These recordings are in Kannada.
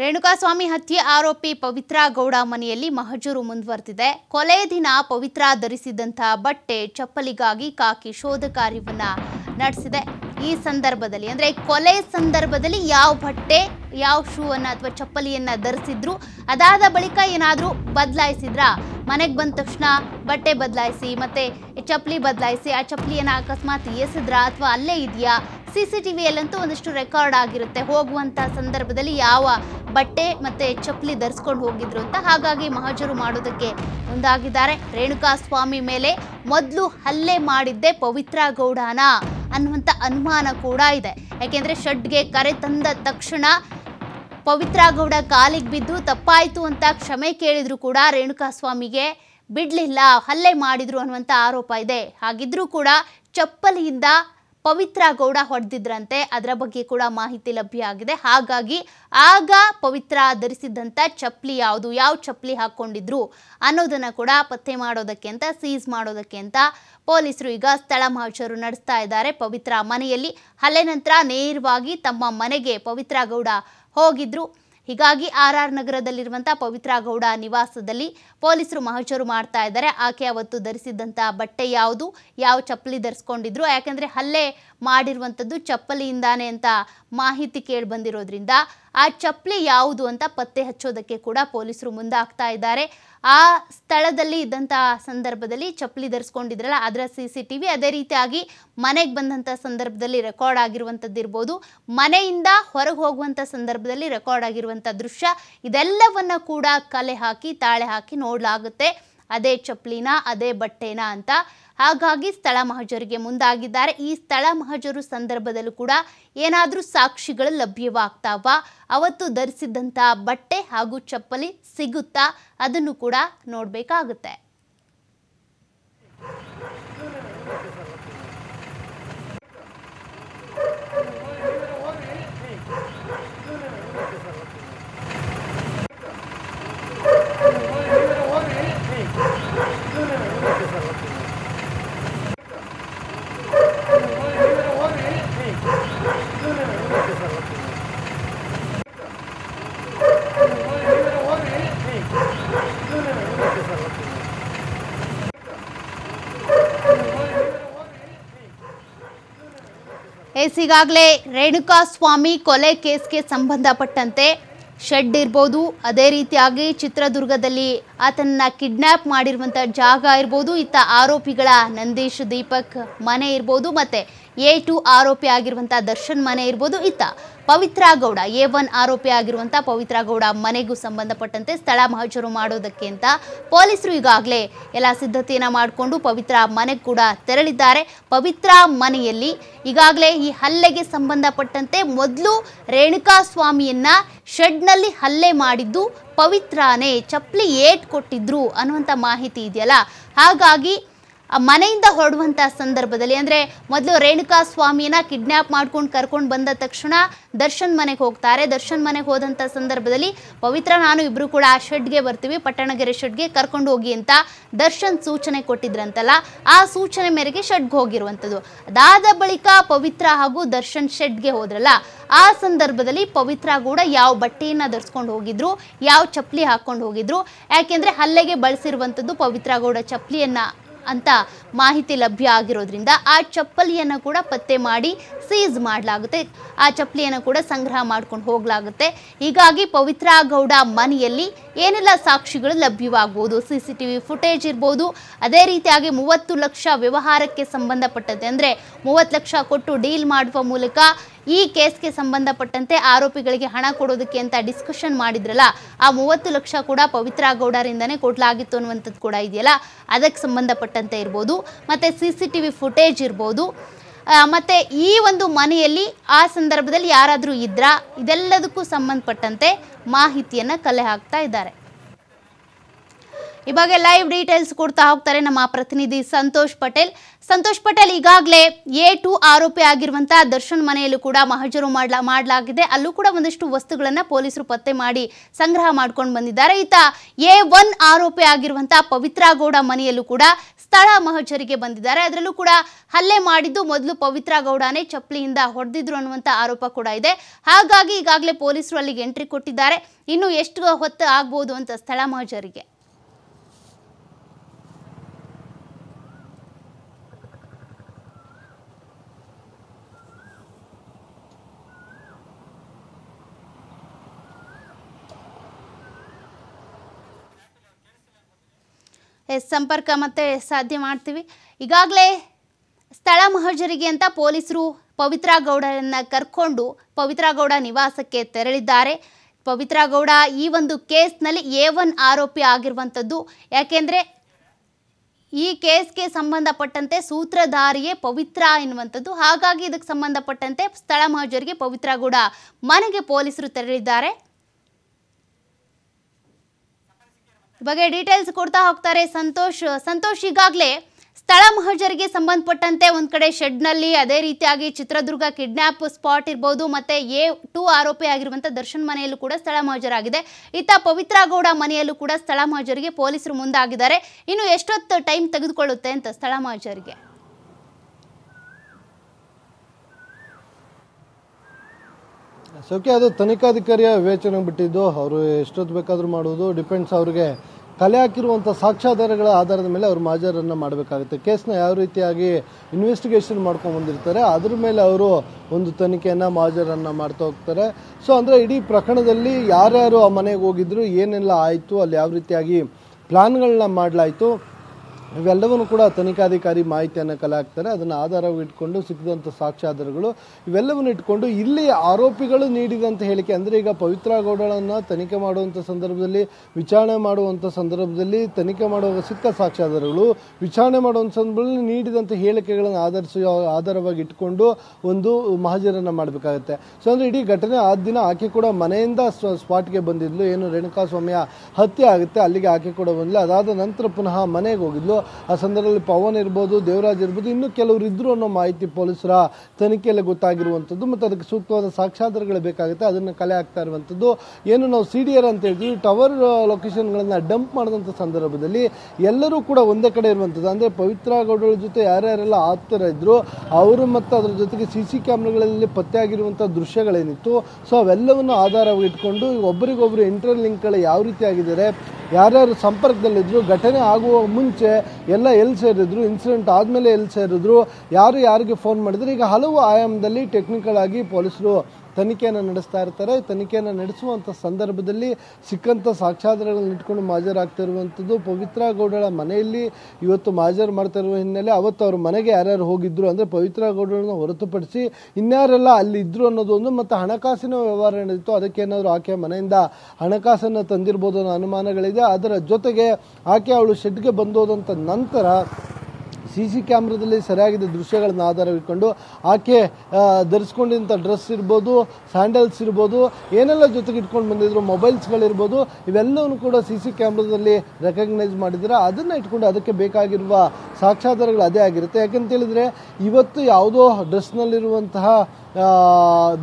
ರೇಣುಕಾಸ್ವಾಮಿ ಹತ್ಯೆ ಆರೋಪಿ ಪವಿತ್ರಾ ಗೌಡ ಮನೆಯಲ್ಲಿ ಮಹಜೂರು ಮುಂದುವರೆದಿದೆ ಕೊಲೆ ದಿನ ಪವಿತ್ರ ಧರಿಸಿದಂತಹ ಬಟ್ಟೆ ಚಪ್ಪಲಿಗಾಗಿ ಕಾಕಿ ಶೋಧ ಕಾರ್ಯವನ್ನ ನಡೆಸಿದೆ ಈ ಸಂದರ್ಭದಲ್ಲಿ ಅಂದರೆ ಕೊಲೆ ಸಂದರ್ಭದಲ್ಲಿ ಯಾವ ಬಟ್ಟೆ ಯಾವ ಶೂವನ್ನು ಅಥವಾ ಚಪ್ಪಲಿಯನ್ನು ಧರಿಸಿದ್ರು ಅದಾದ ಬಳಿಕ ಏನಾದರೂ ಬದಲಾಯಿಸಿದ್ರಾ ಮನೆಗೆ ಬಂದ ತಕ್ಷಣ ಬಟ್ಟೆ ಬದಲಾಯಿಸಿ ಮತ್ತು ಚಪ್ಪಲಿ ಬದಲಾಯಿಸಿ ಆ ಚಪ್ಪಲಿಯನ್ನು ಅಕಸ್ಮಾತ್ ಎಸೆದ್ರಾ ಅಥವಾ ಅಲ್ಲೇ ಇದೆಯಾ ಸಿ ಸಿ ಟಿ ವಿಯಲ್ಲಂತೂ ಒಂದಷ್ಟು ರೆಕಾರ್ಡ್ ಆಗಿರುತ್ತೆ ಹೋಗುವಂಥ ಸಂದರ್ಭದಲ್ಲಿ ಯಾವ ಬಟ್ಟೆ ಮತ್ತು ಚಪ್ಪಲಿ ಧರಿಸ್ಕೊಂಡು ಹೋಗಿದ್ರು ಅಂತ ಹಾಗಾಗಿ ಮಹಾಜರು ಮಾಡೋದಕ್ಕೆ ಮುಂದಾಗಿದ್ದಾರೆ ರೇಣುಕಾ ಸ್ವಾಮಿ ಮೇಲೆ ಮೊದಲು ಹಲ್ಲೆ ಮಾಡಿದ್ದೆ ಪವಿತ್ರ ಗೌಡನ ಅನ್ನುವಂತ ಅನುಮಾನ ಕೂಡ ಇದೆ ಯಾಕೆಂದ್ರೆ ಷಡ್ಗೆ ಕರೆ ತಂದ ತಕ್ಷಣ ಗೌಡ ಕಾಲಿಗೆ ಬಿದ್ದು ತಪ್ಪಾಯಿತು ಅಂತ ಕ್ಷಮೆ ಕೇಳಿದ್ರು ಕೂಡ ರೇಣುಕಾ ಸ್ವಾಮಿಗೆ ಬಿಡಲಿಲ್ಲ ಹಲ್ಲೆ ಮಾಡಿದ್ರು ಅನ್ನುವಂಥ ಆರೋಪ ಇದೆ ಹಾಗಿದ್ರೂ ಕೂಡ ಚಪ್ಪಲಿಯಿಂದ ಪವಿತ್ರ ಗೌಡ ಹೊಡೆದಿದ್ರಂತೆ ಅದರ ಬಗ್ಗೆ ಕೂಡ ಮಾಹಿತಿ ಲಭ್ಯ ಆಗಿದೆ ಹಾಗಾಗಿ ಆಗ ಪವಿತ್ರ ಧರಿಸಿದ್ದಂಥ ಚಪ್ಪಲಿ ಯಾವುದು ಯಾವ ಚಪ್ಪಲಿ ಹಾಕ್ಕೊಂಡಿದ್ರು ಅನ್ನೋದನ್ನು ಕೂಡ ಪತ್ತೆ ಮಾಡೋದಕ್ಕೆ ಅಂತ ಸೀಸ್ ಮಾಡೋದಕ್ಕೆ ಅಂತ ಪೊಲೀಸರು ಈಗ ಸ್ಥಳ ಮಹಾಚರು ನಡೆಸ್ತಾ ಇದ್ದಾರೆ ಪವಿತ್ರ ಮನೆಯಲ್ಲಿ ಹಲ್ಲೆ ನಂತರ ನೇರವಾಗಿ ತಮ್ಮ ಮನೆಗೆ ಪವಿತ್ರ ಗೌಡ ಹೋಗಿದ್ರು ಹೀಗಾಗಿ ಆರ್ ಆರ್ ನಗರದಲ್ಲಿರುವಂತಹ ಪವಿತ್ರ ಗೌಡ ನಿವಾಸದಲ್ಲಿ ಪೊಲೀಸರು ಮಹಜರು ಮಾಡ್ತಾ ಇದ್ದಾರೆ ಆಕೆ ಅವತ್ತು ಧರಿಸಿದ್ದಂತಹ ಬಟ್ಟೆ ಯಾವುದು ಯಾವ ಚಪ್ಪಲಿ ಧರಿಸ್ಕೊಂಡಿದ್ರು ಯಾಕೆಂದ್ರೆ ಹಲ್ಲೆ ಮಾಡಿರುವಂಥದ್ದು ಚಪ್ಪಲಿಯಿಂದಾನೆ ಅಂತ ಮಾಹಿತಿ ಕೇಳಿ ಬಂದಿರೋದ್ರಿಂದ ಆ ಚಪ್ಪಲಿ ಯಾವುದು ಅಂತ ಪತ್ತೆ ಹಚ್ಚೋದಕ್ಕೆ ಕೂಡ ಪೊಲೀಸರು ಮುಂದಾಗ್ತಾ ಇದ್ದಾರೆ ಆ ಸ್ಥಳದಲ್ಲಿ ಇದ್ದಂಥ ಸಂದರ್ಭದಲ್ಲಿ ಚಪ್ಪಲಿ ಧರಿಸ್ಕೊಂಡಿದ್ರಲ್ಲ ಅದರ ಸಿ ಸಿ ಟಿ ವಿ ಅದೇ ರೀತಿಯಾಗಿ ಮನೆಗೆ ಬಂದಂಥ ಸಂದರ್ಭದಲ್ಲಿ ರೆಕಾರ್ಡ್ ಆಗಿರುವಂಥದ್ದು ಇರ್ಬೋದು ಮನೆಯಿಂದ ಹೊರಗೆ ಹೋಗುವಂಥ ಸಂದರ್ಭದಲ್ಲಿ ರೆಕಾರ್ಡ್ ಆಗಿರುವಂಥ ದೃಶ್ಯ ಇದೆಲ್ಲವನ್ನು ಕೂಡ ಕಲೆ ಹಾಕಿ ತಾಳೆ ಹಾಕಿ ನೋಡಲಾಗುತ್ತೆ ಅದೇ ಚಪ್ಪಲಿನ ಅದೇ ಬಟ್ಟೆನ ಅಂತ ಹಾಗಾಗಿ ಸ್ಥಳ ಮಹಜರಿಗೆ ಮುಂದಾಗಿದ್ದಾರೆ ಈ ಸ್ಥಳ ಮಹಜರು ಸಂದರ್ಭದಲ್ಲೂ ಕೂಡ ಏನಾದರೂ ಸಾಕ್ಷಿಗಳು ಲಭ್ಯವಾಗ್ತಾವ ಅವತ್ತು ಧರಿಸಿದ್ದಂಥ ಬಟ್ಟೆ ಹಾಗೂ ಚಪ್ಪಲಿ ಸಿಗುತ್ತಾ ಅದನ್ನು ಕೂಡ ನೋಡಬೇಕಾಗುತ್ತೆ ಎಸ್ ಈಗಾಗಲೇ ರೇಣುಕಾ ಸ್ವಾಮಿ ಕೊಲೆ ಕೇಸ್ಗೆ ಸಂಬಂಧಪಟ್ಟಂತೆ ಶೆಡ್ ಇರ್ಬೋದು ಅದೇ ರೀತಿಯಾಗಿ ಚಿತ್ರದುರ್ಗದಲ್ಲಿ ಆತನನ್ನ ಕಿಡ್ನ್ಯಾಪ್ ಮಾಡಿರುವಂಥ ಜಾಗ ಇರ್ಬೋದು ಇತ್ತ ಆರೋಪಿಗಳ ನಂದೀಶ್ ದೀಪಕ್ ಮನೆ ಇರ್ಬೋದು ಮತ್ತೆ ಎ ಟು ಆರೋಪಿ ಆಗಿರುವಂಥ ದರ್ಶನ್ ಮನೆ ಇರ್ಬೋದು ಇತ್ತ ಪವಿತ್ರ ಗೌಡ ಎ ಒನ್ ಆರೋಪಿ ಆಗಿರುವಂಥ ಪವಿತ್ರ ಗೌಡ ಮನೆಗೂ ಸಂಬಂಧಪಟ್ಟಂತೆ ಸ್ಥಳ ಮಹಜರು ಮಾಡೋದಕ್ಕೆ ಅಂತ ಪೊಲೀಸರು ಈಗಾಗಲೇ ಎಲ್ಲ ಸಿದ್ಧತೆಯನ್ನು ಮಾಡಿಕೊಂಡು ಪವಿತ್ರ ಮನೆಗೆ ಕೂಡ ತೆರಳಿದ್ದಾರೆ ಪವಿತ್ರ ಮನೆಯಲ್ಲಿ ಈಗಾಗಲೇ ಈ ಹಲ್ಲೆಗೆ ಸಂಬಂಧಪಟ್ಟಂತೆ ಮೊದಲು ರೇಣುಕಾ ಸ್ವಾಮಿಯನ್ನ ಶೆಡ್ನಲ್ಲಿ ಹಲ್ಲೆ ಮಾಡಿದ್ದು ಪವಿತ್ರಾನೇ ಚಪ್ಪಲಿ ಏಟ್ ಕೊಟ್ಟಿದ್ರು ಅನ್ನುವಂಥ ಮಾಹಿತಿ ಇದೆಯಲ್ಲ ಹಾಗಾಗಿ ಆ ಮನೆಯಿಂದ ಹೊರಡುವಂಥ ಸಂದರ್ಭದಲ್ಲಿ ಅಂದರೆ ಮೊದಲು ರೇಣುಕಾ ಸ್ವಾಮಿನ ಕಿಡ್ನ್ಯಾಪ್ ಮಾಡ್ಕೊಂಡು ಕರ್ಕೊಂಡು ಬಂದ ತಕ್ಷಣ ದರ್ಶನ್ ಮನೆಗೆ ಹೋಗ್ತಾರೆ ದರ್ಶನ್ ಮನೆಗೆ ಹೋದಂಥ ಸಂದರ್ಭದಲ್ಲಿ ಪವಿತ್ರ ನಾನು ಇಬ್ರು ಕೂಡ ಆ ಶೆಡ್ಗೆ ಬರ್ತೀವಿ ಪಟ್ಟಣಗೆರೆ ಶೆಡ್ಗೆ ಕರ್ಕೊಂಡು ಹೋಗಿ ಅಂತ ದರ್ಶನ್ ಸೂಚನೆ ಕೊಟ್ಟಿದ್ರಂತಲ್ಲ ಆ ಸೂಚನೆ ಮೇರೆಗೆ ಶೆಡ್ಗೆ ಹೋಗಿರುವಂಥದ್ದು ಅದಾದ ಬಳಿಕ ಪವಿತ್ರ ಹಾಗೂ ದರ್ಶನ್ ಶೆಡ್ಗೆ ಹೋದ್ರಲ್ಲ ಆ ಸಂದರ್ಭದಲ್ಲಿ ಪವಿತ್ರ ಕೂಡ ಯಾವ ಬಟ್ಟೆಯನ್ನು ಧರಿಸ್ಕೊಂಡು ಹೋಗಿದ್ರು ಯಾವ ಚಪ್ಪಲಿ ಹಾಕ್ಕೊಂಡು ಹೋಗಿದ್ರು ಯಾಕೆಂದರೆ ಹಲ್ಲೆಗೆ ಬಳಸಿರುವಂಥದ್ದು ಪವಿತ್ರ ಗೌಡ ಚಪ್ಪಲಿಯನ್ನು ಅಂತ ಮಾಹಿತಿ ಲಭ್ಯ ಆಗಿರೋದ್ರಿಂದ ಆ ಚಪ್ಪಲಿಯನ್ನು ಕೂಡ ಪತ್ತೆ ಮಾಡಿ ಸೀಸ್ ಮಾಡಲಾಗುತ್ತೆ ಆ ಚಪ್ಪಲಿಯನ್ನು ಕೂಡ ಸಂಗ್ರಹ ಮಾಡ್ಕೊಂಡು ಹೋಗಲಾಗುತ್ತೆ ಹೀಗಾಗಿ ಪವಿತ್ರ ಗೌಡ ಮನೆಯಲ್ಲಿ ಏನೆಲ್ಲ ಸಾಕ್ಷಿಗಳು ಲಭ್ಯವಾಗ್ಬೋದು C C T V footage ಇರ್ಬೋದು ಅದೇ ರೀತಿಯಾಗಿ ಮೂವತ್ತು ಲಕ್ಷ ವ್ಯವಹಾರಕ್ಕೆ ಸಂಬಂಧಪಟ್ಟಂತೆ ಅಂದರೆ ಮೂವತ್ತು ಲಕ್ಷ ಕೊಟ್ಟು ಡೀಲ್ ಮಾಡುವ ಮೂಲಕ ಈ ಕೇಸ್ಗೆ ಸಂಬಂಧಪಟ್ಟಂತೆ ಆರೋಪಿಗಳಿಗೆ ಹಣ ಕೊಡೋದಕ್ಕೆ ಅಂತ ಡಿಸ್ಕಷನ್ ಮಾಡಿದ್ರಲ್ಲ ಆ ಮೂವತ್ತು ಲಕ್ಷ ಕೂಡ ಪವಿತ್ರ ಗೌಡರಿಂದನೇ ಕೊಡಲಾಗಿತ್ತು ಅನ್ನುವಂಥದ್ದು ಕೂಡ ಇದೆಯಲ್ಲ ಅದಕ್ಕೆ ಸಂಬಂಧಪಟ್ಟಂತೆ ಇರ್ಬೋದು ಮತ್ತು C C T V footage ಇರ್ಬೋದು ಮತ್ತು ಈ ಒಂದು ಮನೆಯಲ್ಲಿ ಆ ಸಂದರ್ಭದಲ್ಲಿ ಯಾರಾದರೂ ಇದ್ರಾ ಇದೆಲ್ಲದಕ್ಕೂ ಸಂಬಂಧಪಟ್ಟಂತೆ ಮಾಹಿತಿಯನ್ನು ಕಲೆ ಹಾಕ್ತಾ ಇದ್ದಾರೆ ಈ ಲೈವ್ ಡೀಟೇಲ್ಸ್ ಕೊಡ್ತಾ ಹೋಗ್ತಾರೆ ನಮ್ಮ ಪ್ರತಿನಿಧಿ ಸಂತೋಷ್ ಪಟೇಲ್ ಸಂತೋಷ್ ಪಟೇಲ್ ಈಗಾಗಲೇ ಎ ಟು ಆರೋಪಿ ಆಗಿರುವಂತಹ ದರ್ಶನ್ ಮನೆಯಲ್ಲೂ ಕೂಡ ಮಹಜರು ಮಾಡ್ಲಾ ಮಾಡಲಾಗಿದೆ ಅಲ್ಲೂ ಕೂಡ ಒಂದಷ್ಟು ವಸ್ತುಗಳನ್ನು ಪೊಲೀಸರು ಪತ್ತೆ ಮಾಡಿ ಸಂಗ್ರಹ ಮಾಡ್ಕೊಂಡು ಬಂದಿದ್ದಾರೆ ಈತ ಎ ಒನ್ ಆರೋಪಿ ಆಗಿರುವಂತಹ ಪವಿತ್ರ ಗೌಡ ಮನೆಯಲ್ಲೂ ಕೂಡ ಸ್ಥಳ ಮಹಜರಿಗೆ ಬಂದಿದ್ದಾರೆ ಅದರಲ್ಲೂ ಕೂಡ ಹಲ್ಲೆ ಮಾಡಿದ್ದು ಮೊದಲು ಪವಿತ್ರ ಗೌಡನೇ ಚಪ್ಪಲಿಯಿಂದ ಹೊಡೆದಿದ್ರು ಅನ್ನುವಂತ ಆರೋಪ ಕೂಡ ಇದೆ ಹಾಗಾಗಿ ಈಗಾಗಲೇ ಪೊಲೀಸರು ಅಲ್ಲಿಗೆ ಎಂಟ್ರಿ ಕೊಟ್ಟಿದ್ದಾರೆ ಇನ್ನು ಎಷ್ಟು ಹೊತ್ತು ಆಗ್ಬೋದು ಅಂತ ಸ್ಥಳ ಮಹಜರಿಗೆ ಸಂಪರ್ಕ ಮತ್ತೆ ಸಾಧ್ಯ ಮಾಡ್ತೀವಿ ಈಗಾಗಲೇ ಸ್ಥಳ ಮಹಜರಿಗೆ ಅಂತ ಪೊಲೀಸರು ಪವಿತ್ರ ಗೌಡರನ್ನು ಕರ್ಕೊಂಡು ಪವಿತ್ರ ಗೌಡ ನಿವಾಸಕ್ಕೆ ತೆರಳಿದ್ದಾರೆ ಪವಿತ್ರ ಗೌಡ ಈ ಒಂದು ಕೇಸ್ನಲ್ಲಿ ಎ ಒನ್ ಆರೋಪಿ ಆಗಿರುವಂಥದ್ದು ಯಾಕೆಂದರೆ ಈ ಕೇಸ್ಗೆ ಸಂಬಂಧಪಟ್ಟಂತೆ ಸೂತ್ರಧಾರಿಯೇ ಪವಿತ್ರ ಎನ್ನುವಂಥದ್ದು ಹಾಗಾಗಿ ಇದಕ್ಕೆ ಸಂಬಂಧಪಟ್ಟಂತೆ ಸ್ಥಳ ಮಹಜರಿಗೆ ಪವಿತ್ರ ಗೌಡ ಮನೆಗೆ ಪೊಲೀಸರು ತೆರಳಿದ್ದಾರೆ ಬಗ್ಗೆ ಡೀಟೇಲ್ಸ್ ಕೊಡ್ತಾ ಹೋಗ್ತಾರೆ ಸಂತೋಷ್ ಸಂತೋಷ್ ಈಗಾಗಲೇ ಸ್ಥಳ ಮಹಜರಿಗೆ ಸಂಬಂಧಪಟ್ಟಂತೆ ಒಂದು ಕಡೆ ಶೆಡ್ನಲ್ಲಿ ಅದೇ ರೀತಿಯಾಗಿ ಚಿತ್ರದುರ್ಗ ಕಿಡ್ನಾಪ್ ಸ್ಪಾಟ್ ಇರ್ಬೋದು ಮತ್ತೆ ಎ ಟು ಆರೋಪಿ ಆಗಿರುವಂಥ ದರ್ಶನ್ ಮನೆಯಲ್ಲೂ ಕೂಡ ಸ್ಥಳ ಮಹಜರಾಗಿದೆ ಇತ್ತ ಪವಿತ್ರ ಗೌಡ ಮನೆಯಲ್ಲೂ ಕೂಡ ಸ್ಥಳ ಮಹಜರಿಗೆ ಪೊಲೀಸರು ಮುಂದಾಗಿದ್ದಾರೆ ಇನ್ನು ಎಷ್ಟೊತ್ತು ಟೈಮ್ ತೆಗೆದುಕೊಳ್ಳುತ್ತೆ ಅಂತ ಸ್ಥಳ ಮಹಜರಿಗೆ ಸೌಖ್ಯ ಅದು ತನಿಖಾಧಿಕಾರಿಯ ವಿವೇಚನೆ ಬಿಟ್ಟಿದ್ದು ಅವರು ಎಷ್ಟೊತ್ತು ಬೇಕಾದರೂ ಮಾಡುವುದು ಡಿಪೆಂಡ್ಸ್ ಅವರಿಗೆ ಕಲೆ ಹಾಕಿರುವಂಥ ಸಾಕ್ಷ್ಯಾಧಾರಗಳ ಆಧಾರದ ಮೇಲೆ ಅವರು ಮಾಜರನ್ನು ಮಾಡಬೇಕಾಗುತ್ತೆ ಕೇಸ್ನ ಯಾವ ರೀತಿಯಾಗಿ ಇನ್ವೆಸ್ಟಿಗೇಷನ್ ಮಾಡ್ಕೊಂಡು ಬಂದಿರ್ತಾರೆ ಅದ್ರ ಮೇಲೆ ಅವರು ಒಂದು ತನಿಖೆಯನ್ನು ಮಾಜರನ್ನು ಮಾಡ್ತಾ ಹೋಗ್ತಾರೆ ಸೊ ಅಂದರೆ ಇಡೀ ಪ್ರಕರಣದಲ್ಲಿ ಯಾರ್ಯಾರು ಆ ಮನೆಗೆ ಹೋಗಿದ್ರು ಏನೆಲ್ಲ ಆಯಿತು ಅಲ್ಲಿ ಯಾವ ರೀತಿಯಾಗಿ ಪ್ಲಾನ್ಗಳನ್ನ ಮಾಡಲಾಯಿತು ಇವೆಲ್ಲವನ್ನೂ ಕೂಡ ತನಿಖಾಧಿಕಾರಿ ಮಾಹಿತಿಯನ್ನು ಕಲೆ ಹಾಕ್ತಾರೆ ಅದನ್ನು ಇಟ್ಕೊಂಡು ಸಿಕ್ಕಿದಂಥ ಸಾಕ್ಷ್ಯಾಧಾರಗಳು ಇವೆಲ್ಲವನ್ನು ಇಟ್ಕೊಂಡು ಇಲ್ಲಿ ಆರೋಪಿಗಳು ನೀಡಿದಂಥ ಹೇಳಿಕೆ ಅಂದರೆ ಈಗ ಪವಿತ್ರ ಗೌಡಳನ್ನು ತನಿಖೆ ಮಾಡುವಂಥ ಸಂದರ್ಭದಲ್ಲಿ ವಿಚಾರಣೆ ಮಾಡುವಂಥ ಸಂದರ್ಭದಲ್ಲಿ ತನಿಖೆ ಮಾಡುವಾಗ ಸಿಕ್ಕ ಸಾಕ್ಷ್ಯಾಧಾರಗಳು ವಿಚಾರಣೆ ಮಾಡುವಂಥ ಸಂದರ್ಭದಲ್ಲಿ ನೀಡಿದಂಥ ಹೇಳಿಕೆಗಳನ್ನು ಆಧರಿಸಿ ಆಧಾರವಾಗಿ ಇಟ್ಕೊಂಡು ಒಂದು ಮಹಾಜರನ್ನು ಮಾಡಬೇಕಾಗುತ್ತೆ ಸೊ ಅಂದರೆ ಇಡೀ ಘಟನೆ ಆ ದಿನ ಆಕೆ ಕೂಡ ಮನೆಯಿಂದ ಸ್ಪಾಟ್ಗೆ ಬಂದಿದ್ಲು ಏನು ಸ್ವಾಮಿಯ ಹತ್ಯೆ ಆಗುತ್ತೆ ಅಲ್ಲಿಗೆ ಆಕೆ ಕೂಡ ಬಂದಿಲ್ಲ ಅದಾದ ನಂತರ ಪುನಃ ಮನೆಗೆ ಹೋಗಿದ್ಲು ಆ ಸಂದರ್ಭದಲ್ಲಿ ಪವನ್ ಇರ್ಬೋದು ದೇವರಾಜ್ ಇರ್ಬೋದು ಇನ್ನೂ ಕೆಲವರು ಇದ್ದರು ಅನ್ನೋ ಮಾಹಿತಿ ಪೊಲೀಸರ ತನಿಖೆಯಲ್ಲಿ ಗೊತ್ತಾಗಿರುವಂಥದ್ದು ಮತ್ತು ಅದಕ್ಕೆ ಸೂಕ್ತವಾದ ಸಾಕ್ಷ್ಯಾಧಾರಗಳು ಬೇಕಾಗುತ್ತೆ ಅದನ್ನು ಕಲೆ ಹಾಕ್ತಾ ಇರುವಂಥದ್ದು ಏನು ನಾವು ಸಿ ಡಿ ಆರ್ ಅಂತ ಹೇಳ್ತೀವಿ ಟವರ್ ಲೊಕೇಶನ್ಗಳನ್ನು ಡಂಪ್ ಮಾಡಿದಂಥ ಸಂದರ್ಭದಲ್ಲಿ ಎಲ್ಲರೂ ಕೂಡ ಒಂದೇ ಕಡೆ ಇರುವಂಥದ್ದು ಅಂದರೆ ಪವಿತ್ರ ಗೌಡರ ಜೊತೆ ಯಾರ್ಯಾರೆಲ್ಲ ಆಪ್ತರ ಇದ್ದರು ಅವರು ಮತ್ತು ಅದರ ಜೊತೆಗೆ ಸಿ ಸಿ ಕ್ಯಾಮ್ರಾಗಳಲ್ಲಿ ಪತ್ತೆಯಾಗಿರುವಂಥ ದೃಶ್ಯಗಳೇನಿತ್ತು ಸೊ ಅವೆಲ್ಲವನ್ನು ಆಧಾರವಾಗಿಟ್ಕೊಂಡು ಒಬ್ಬರಿಗೊಬ್ಬರು ಲಿಂಕ್ಗಳು ಯಾವ ರೀತಿ ಆಗಿದ್ದಾರೆ ಯಾರ್ಯಾರು ಸಂಪರ್ಕದಲ್ಲಿದ್ದರು ಘಟನೆ ಆಗುವ ಮುಂಚೆ ಎಲ್ಲ ಎಲ್ಲಿ ಸೇರಿದ್ರು ಇನ್ಸಿಡೆಂಟ್ ಆದಮೇಲೆ ಎಲ್ಲಿ ಸೇರಿದ್ರು ಯಾರು ಯಾರಿಗೆ ಫೋನ್ ಮಾಡಿದ್ರು ಈಗ ಹಲವು ಆಯಾಮದಲ್ಲಿ ಟೆಕ್ನಿಕಲ್ ಆಗಿ ಪೊಲೀಸರು ತನಿಖೆಯನ್ನು ನಡೆಸ್ತಾ ಇರ್ತಾರೆ ತನಿಖೆಯನ್ನು ನಡೆಸುವಂಥ ಸಂದರ್ಭದಲ್ಲಿ ಸಿಕ್ಕಂಥ ಸಾಕ್ಷ್ಯಾಧಾರಗಳನ್ನ ಇಟ್ಕೊಂಡು ಇರುವಂಥದ್ದು ಪವಿತ್ರ ಗೌಡರ ಮನೆಯಲ್ಲಿ ಇವತ್ತು ಮಾಜರ್ ಮಾಡ್ತಾ ಇರುವ ಹಿನ್ನೆಲೆ ಅವತ್ತು ಅವ್ರ ಮನೆಗೆ ಯಾರ್ಯಾರು ಹೋಗಿದ್ರು ಅಂದರೆ ಪವಿತ್ರ ಗೌಡರನ್ನ ಹೊರತುಪಡಿಸಿ ಇನ್ಯಾರೆಲ್ಲ ಅಲ್ಲಿ ಇದ್ರು ಅನ್ನೋದೊಂದು ಮತ್ತು ಹಣಕಾಸಿನ ವ್ಯವಹಾರ ನಡೆದಿತ್ತು ಅದಕ್ಕೆ ಏನಾದರೂ ಆಕೆ ಮನೆಯಿಂದ ಹಣಕಾಸನ್ನು ತಂದಿರ್ಬೋದು ಅನ್ನೋ ಅನುಮಾನಗಳಿದೆ ಅದರ ಜೊತೆಗೆ ಆಕೆ ಅವಳು ಶೆಡ್ಗೆ ಬಂದೋದಂಥ ನಂತರ ಸಿ ಸಿ ಕ್ಯಾಮ್ರಾದಲ್ಲಿ ಸರಿಯಾಗಿದ್ದ ದೃಶ್ಯಗಳನ್ನ ಆಧಾರವಿಟ್ಕೊಂಡು ಆಕೆ ಧರಿಸ್ಕೊಂಡಿದ್ದಂಥ ಡ್ರೆಸ್ ಇರ್ಬೋದು ಸ್ಯಾಂಡಲ್ಸ್ ಇರ್ಬೋದು ಏನೆಲ್ಲ ಜೊತೆಗೆ ಇಟ್ಕೊಂಡು ಬಂದಿದ್ರು ಮೊಬೈಲ್ಸ್ಗಳಿರ್ಬೋದು ಇವೆಲ್ಲವನ್ನು ಕೂಡ ಸಿ ಸಿ ಕ್ಯಾಮ್ರಾದಲ್ಲಿ ರೆಕಗ್ನೈಸ್ ಮಾಡಿದರೆ ಅದನ್ನು ಇಟ್ಕೊಂಡು ಅದಕ್ಕೆ ಬೇಕಾಗಿರುವ ಸಾಕ್ಷಾಧಾರಗಳು ಅದೇ ಆಗಿರುತ್ತೆ ಯಾಕಂತೇಳಿದರೆ ಇವತ್ತು ಯಾವುದೋ ಡ್ರೆಸ್ನಲ್ಲಿರುವಂತಹ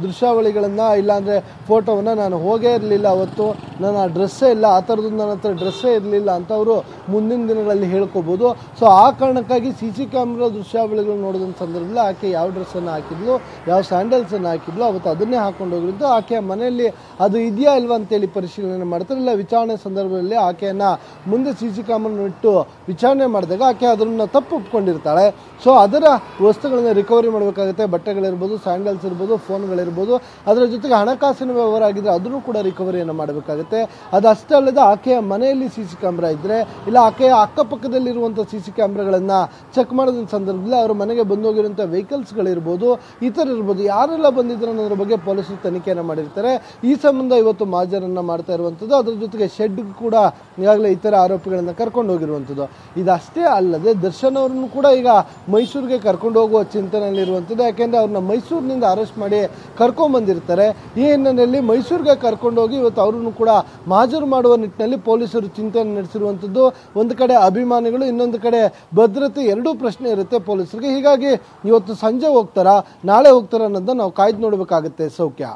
ದೃಶ್ಯಾವಳಿಗಳನ್ನು ಇಲ್ಲಾಂದರೆ ಫೋಟೋವನ್ನು ನಾನು ಹೋಗೇ ಇರಲಿಲ್ಲ ಅವತ್ತು ನನ್ನ ಡ್ರೆಸ್ಸೇ ಇಲ್ಲ ಆ ಥರದ್ದು ನನ್ನ ಹತ್ರ ಡ್ರೆಸ್ಸೇ ಇರಲಿಲ್ಲ ಅಂತ ಅವರು ಮುಂದಿನ ದಿನಗಳಲ್ಲಿ ಹೇಳ್ಕೋಬೋದು ಸೊ ಆ ಕಾರಣಕ್ಕಾಗಿ ಸಿ ಸಿ ಕ್ಯಾಮ್ರಾ ದೃಶ್ಯಾವಳಿಗಳು ನೋಡಿದ ಸಂದರ್ಭದಲ್ಲಿ ಆಕೆ ಯಾವ ಡ್ರೆಸ್ಸನ್ನು ಹಾಕಿದ್ಲು ಯಾವ ಸ್ಯಾಂಡಲ್ಸನ್ನು ಹಾಕಿದ್ಲು ಅವತ್ತು ಅದನ್ನೇ ಹಾಕೊಂಡು ಹೋಗಿದ್ದು ಆಕೆ ಮನೆಯಲ್ಲಿ ಅದು ಇದೆಯಾ ಇಲ್ವಾ ಅಂತೇಳಿ ಪರಿಶೀಲನೆ ಮಾಡ್ತಾರೆ ಇಲ್ಲ ವಿಚಾರಣೆ ಸಂದರ್ಭದಲ್ಲಿ ಆಕೆಯನ್ನು ಮುಂದೆ ಸಿ ಸಿ ಕ್ಯಾಮ್ರನ್ನ ಇಟ್ಟು ವಿಚಾರಣೆ ಮಾಡಿದಾಗ ಆಕೆ ಅದನ್ನು ತಪ್ಪು ಒಪ್ಕೊಂಡಿರ್ತಾಳೆ ಸೊ ಅದರ ವಸ್ತುಗಳನ್ನು ರಿಕವರಿ ಮಾಡಬೇಕಾಗುತ್ತೆ ಬಟ್ಟೆಗಳಿರ್ಬೋದು ಸ್ಯಾಂಡಲ್ಸ್ ಮೊಬೈಲ್ಸ್ ಇರ್ಬೋದು ಫೋನ್ಗಳಿರ್ಬೋದು ಅದರ ಜೊತೆಗೆ ಹಣಕಾಸಿನ ವ್ಯವಹಾರ ಆಗಿದ್ರೆ ಅದನ್ನು ಕೂಡ ರಿಕವರಿಯನ್ನು ಮಾಡಬೇಕಾಗುತ್ತೆ ಅದಷ್ಟೇ ಅಲ್ಲದೆ ಆಕೆಯ ಮನೆಯಲ್ಲಿ ಸಿ ಸಿ ಕ್ಯಾಮ್ರಾ ಇದ್ದರೆ ಇಲ್ಲ ಆಕೆಯ ಅಕ್ಕಪಕ್ಕದಲ್ಲಿರುವಂಥ ಸಿ ಸಿ ಕ್ಯಾಮ್ರಾಗಳನ್ನು ಚೆಕ್ ಮಾಡಿದ ಸಂದರ್ಭದಲ್ಲಿ ಅವರ ಮನೆಗೆ ಬಂದೋಗಿರುವಂಥ ವೆಹಿಕಲ್ಸ್ಗಳಿರ್ಬೋದು ಈ ಥರ ಇರ್ಬೋದು ಯಾರೆಲ್ಲ ಬಂದಿದ್ರು ಅನ್ನೋದ್ರ ಬಗ್ಗೆ ಪೊಲೀಸರು ತನಿಖೆಯನ್ನು ಮಾಡಿರ್ತಾರೆ ಈ ಸಂಬಂಧ ಇವತ್ತು ಮಾಜರನ್ನು ಮಾಡ್ತಾ ಇರುವಂಥದ್ದು ಅದರ ಜೊತೆಗೆ ಶೆಡ್ ಕೂಡ ಈಗಾಗಲೇ ಇತರ ಆರೋಪಿಗಳನ್ನು ಕರ್ಕೊಂಡು ಹೋಗಿರುವಂಥದ್ದು ಇದಷ್ಟೇ ಅಲ್ಲದೆ ದರ್ಶನ್ ಅವರನ್ನು ಕೂಡ ಈಗ ಮೈಸೂರಿಗೆ ಕರ್ಕೊಂಡು ಹೋಗುವ ಚಿಂತನೆಯಲ್ಲಿರುವಂಥದ್ದು ಯಾಕೆಂದರೆ ಅವ್ರನ್ನ ಮೈಸೂರಿನಿಂದ ಅರೆಸ್ಟ್ ಮಾಡಿ ಕರ್ಕೊಂಬಂದಿರ್ತಾರೆ ಈ ಹಿನ್ನೆಲೆಯಲ್ಲಿ ಮೈಸೂರಿಗೆ ಕರ್ಕೊಂಡೋಗಿ ಇವತ್ತು ಅವರನ್ನು ಕೂಡ ಮಾಜೂರು ಮಾಡುವ ನಿಟ್ಟಿನಲ್ಲಿ ಪೊಲೀಸರು ಚಿಂತನೆ ನಡೆಸಿರುವಂಥದ್ದು ಒಂದು ಕಡೆ ಅಭಿಮಾನಿಗಳು ಇನ್ನೊಂದು ಕಡೆ ಭದ್ರತೆ ಎರಡೂ ಪ್ರಶ್ನೆ ಇರುತ್ತೆ ಪೊಲೀಸರಿಗೆ ಹೀಗಾಗಿ ಇವತ್ತು ಸಂಜೆ ಹೋಗ್ತಾರಾ ನಾಳೆ ಹೋಗ್ತಾರ ಅನ್ನೋದನ್ನ ನಾವು ಕಾಯ್ದು ನೋಡಬೇಕಾಗುತ್ತೆ ಸೌಖ್ಯ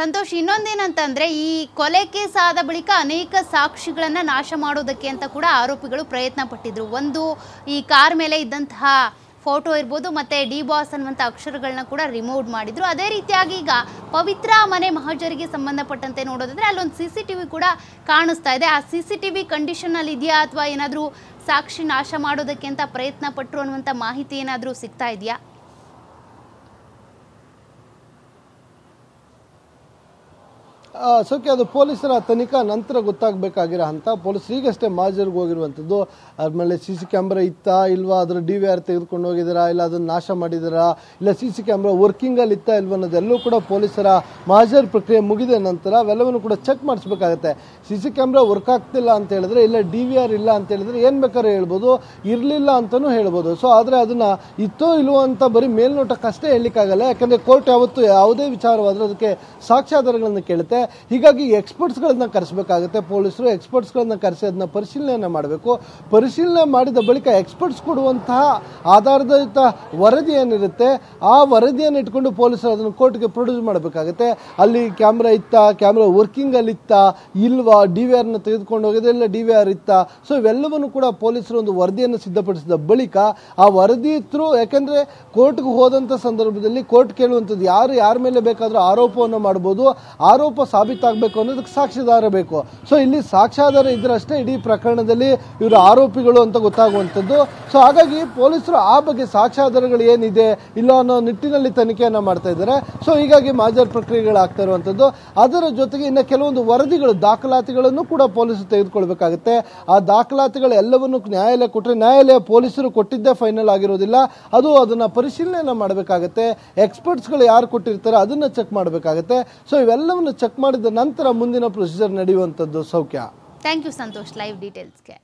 ಸಂತೋಷ್ ಇನ್ನೊಂದೇನಂತಂದ್ರೆ ಈ ಕೊಲೆ ಕೇಸ್ ಆದ ಬಳಿಕ ಅನೇಕ ಸಾಕ್ಷಿಗಳನ್ನು ನಾಶ ಮಾಡೋದಕ್ಕೆ ಅಂತ ಕೂಡ ಆರೋಪಿಗಳು ಪ್ರಯತ್ನ ಪಟ್ಟಿದ್ರು ಒಂದು ಈ ಕಾರ್ ಮೇಲೆ ಇದ್ದಂತಹ ಫೋಟೋ ಇರ್ಬೋದು ಮತ್ತು ಬಾಸ್ ಅನ್ನುವಂಥ ಅಕ್ಷರಗಳನ್ನ ಕೂಡ ರಿಮೂವ್ ಮಾಡಿದರು ಅದೇ ರೀತಿಯಾಗಿ ಈಗ ಪವಿತ್ರ ಮನೆ ಮಹಾಜರಿಗೆ ಸಂಬಂಧಪಟ್ಟಂತೆ ನೋಡೋದಾದರೆ ಅಲ್ಲೊಂದು ಸಿ ಸಿ ಟಿ ವಿ ಕೂಡ ಕಾಣಿಸ್ತಾ ಇದೆ ಆ ಸಿ ಸಿ ಟಿ ವಿ ಕಂಡೀಷನಲ್ಲಿ ಇದೆಯಾ ಅಥವಾ ಏನಾದರೂ ಸಾಕ್ಷಿ ನಾಶ ಮಾಡೋದಕ್ಕೆ ಅಂತ ಪ್ರಯತ್ನ ಪಟ್ಟರು ಅನ್ನುವಂಥ ಮಾಹಿತಿ ಏನಾದರೂ ಸಿಗ್ತಾ ಇದೆಯಾ ಸೋಕೆ ಅದು ಪೊಲೀಸರ ತನಿಖಾ ನಂತರ ಗೊತ್ತಾಗಬೇಕಾಗಿರೋ ಅಂತ ಪೊಲೀಸರು ಈಗಷ್ಟೇ ಮಾಜರ್ಗೆ ಹೋಗಿರುವಂಥದ್ದು ಆಮೇಲೆ ಸಿ ಸಿ ಕ್ಯಾಮ್ರಾ ಇತ್ತಾ ಇಲ್ವಾ ಅದರ ಡಿ ವಿ ಆರ್ ತೆಗೆದುಕೊಂಡು ಹೋಗಿದ್ದೀರಾ ಇಲ್ಲ ಅದನ್ನು ನಾಶ ಮಾಡಿದ್ದೀರಾ ಇಲ್ಲ ಸಿ ಸಿ ಕ್ಯಾಮ್ರಾ ವರ್ಕಿಂಗಲ್ಲಿ ಇತ್ತಾ ಇಲ್ವ ಅನ್ನೋದೆಲ್ಲೂ ಕೂಡ ಪೊಲೀಸರ ಮಾಜರ್ ಪ್ರಕ್ರಿಯೆ ಮುಗಿದ ನಂತರ ಅವೆಲ್ಲವನ್ನು ಕೂಡ ಚೆಕ್ ಮಾಡಿಸ್ಬೇಕಾಗತ್ತೆ ಸಿ ಸಿ ಕ್ಯಾಮ್ರಾ ವರ್ಕ್ ಆಗ್ತಿಲ್ಲ ಅಂತ ಹೇಳಿದ್ರೆ ಇಲ್ಲ ಡಿ ವಿ ಆರ್ ಇಲ್ಲ ಅಂತ ಹೇಳಿದ್ರೆ ಏನು ಬೇಕಾದ್ರೆ ಹೇಳ್ಬೋದು ಇರಲಿಲ್ಲ ಅಂತಲೂ ಹೇಳ್ಬೋದು ಸೊ ಆದರೆ ಅದನ್ನು ಇತ್ತೋ ಇಲ್ವೋ ಅಂತ ಬರೀ ಮೇಲ್ನೋಟಕ್ಕಷ್ಟೇ ಹೇಳಲಿಕ್ಕಾಗಲ್ಲ ಯಾಕಂದರೆ ಕೋರ್ಟ್ ಯಾವತ್ತು ಯಾವುದೇ ವಿಚಾರವಾದರೂ ಅದಕ್ಕೆ ಸಾಕ್ಷ್ಯಾಧಾರಗಳನ್ನು ಕೇಳುತ್ತೆ ಹೀಗಾಗಿ ಎಕ್ಸ್ಪರ್ಟ್ಸ್ಗಳನ್ನ ಕರೆಸಬೇಕಾಗುತ್ತೆ ಪೊಲೀಸರು ಎಕ್ಸ್ಪರ್ಟ್ಸ್ಗಳನ್ನ ಕರೆಸಿ ಅದನ್ನ ಪರಿಶೀಲನೆ ಮಾಡಬೇಕು ಪರಿಶೀಲನೆ ಮಾಡಿದ ಬಳಿಕ ಎಕ್ಸ್ಪರ್ಟ್ಸ್ ಕೊಡುವಂತಹ ಆಧಾರದಿತ ವರದಿ ಏನಿರುತ್ತೆ ಆ ವರದಿಯನ್ನು ಇಟ್ಕೊಂಡು ಪೊಲೀಸರು ಅದನ್ನು ಕೋರ್ಟ್ಗೆ ಪ್ರೊಡ್ಯೂಸ್ ಮಾಡಬೇಕಾಗುತ್ತೆ ಅಲ್ಲಿ ಕ್ಯಾಮ್ರಾ ಇತ್ತ ಕ್ಯಾಮ್ರಾ ವರ್ಕಿಂಗಲ್ಲಿ ಇತ್ತ ಇಲ್ವಾ ಡಿ ವಿ ಆರ್ನ ತೆಗೆದುಕೊಂಡು ಹೋಗಿದೆ ಇಲ್ಲ ಡಿ ವಿ ಆರ್ ಇತ್ತ ಸೊ ಇವೆಲ್ಲವನ್ನು ಕೂಡ ಪೊಲೀಸರು ಒಂದು ವರದಿಯನ್ನು ಸಿದ್ಧಪಡಿಸಿದ ಬಳಿಕ ಆ ವರದಿ ಥ್ರೂ ಯಾಕೆಂದರೆ ಕೋರ್ಟ್ಗೆ ಹೋದಂಥ ಸಂದರ್ಭದಲ್ಲಿ ಕೋರ್ಟ್ ಕೇಳುವಂಥದ್ದು ಯಾರು ಯಾರ ಮೇಲೆ ಬೇಕಾದರೂ ಆರೋಪವನ್ನು ಮಾಡ್ಬೋದು ಆರೋಪ ಸಾಬೀತಾಗಬೇಕು ಅನ್ನೋದಕ್ಕೆ ಸಾಕ್ಷ್ಯಾಧಾರ ಬೇಕು ಸೊ ಇಲ್ಲಿ ಸಾಕ್ಷ್ಯಾಧಾರ ಇದ್ರಷ್ಟೇ ಇಡೀ ಪ್ರಕರಣದಲ್ಲಿ ಇವರು ಆರೋಪಿಗಳು ಅಂತ ಗೊತ್ತಾಗುವಂಥದ್ದು ಸೊ ಹಾಗಾಗಿ ಪೊಲೀಸರು ಆ ಬಗ್ಗೆ ಸಾಕ್ಷ್ಯಾಧಾರಗಳು ಏನಿದೆ ಇಲ್ಲ ಅನ್ನೋ ನಿಟ್ಟಿನಲ್ಲಿ ತನಿಖೆಯನ್ನು ಮಾಡ್ತಾ ಇದ್ದಾರೆ ಸೊ ಹೀಗಾಗಿ ಮಾಜರ್ ಪ್ರಕ್ರಿಯೆಗಳಾಗ್ತಾ ಇರುವಂಥದ್ದು ಅದರ ಜೊತೆಗೆ ಇನ್ನು ಕೆಲವೊಂದು ವರದಿಗಳು ದಾಖಲಾತಿಗಳನ್ನು ಕೂಡ ಪೊಲೀಸರು ತೆಗೆದುಕೊಳ್ಬೇಕಾಗುತ್ತೆ ಆ ಎಲ್ಲವನ್ನು ನ್ಯಾಯಾಲಯ ಕೊಟ್ಟರೆ ನ್ಯಾಯಾಲಯ ಪೊಲೀಸರು ಕೊಟ್ಟಿದ್ದೇ ಫೈನಲ್ ಆಗಿರೋದಿಲ್ಲ ಅದು ಅದನ್ನು ಪರಿಶೀಲನೆ ಮಾಡಬೇಕಾಗುತ್ತೆ ಎಕ್ಸ್ಪರ್ಟ್ಸ್ಗಳು ಯಾರು ಕೊಟ್ಟಿರ್ತಾರೆ ಅದನ್ನು ಚೆಕ್ ಮಾಡಬೇಕಾಗುತ್ತೆ ಸೊ ಇವೆಲ್ಲವನ್ನು ಚೆಕ್ ಮಾಡಿ ಮಾಡಿದ ನಂತರ ಮುಂದಿನ ಪ್ರೊಸೀಜರ್ ನಡೆಯುವಂತದ್ದು ಸೌಖ್ಯ ಥ್ಯಾಂಕ್ ಯು ಸಂತೋಷ್ ಲೈವ್ ಡೀಟೇಲ್ಸ್ಗೆ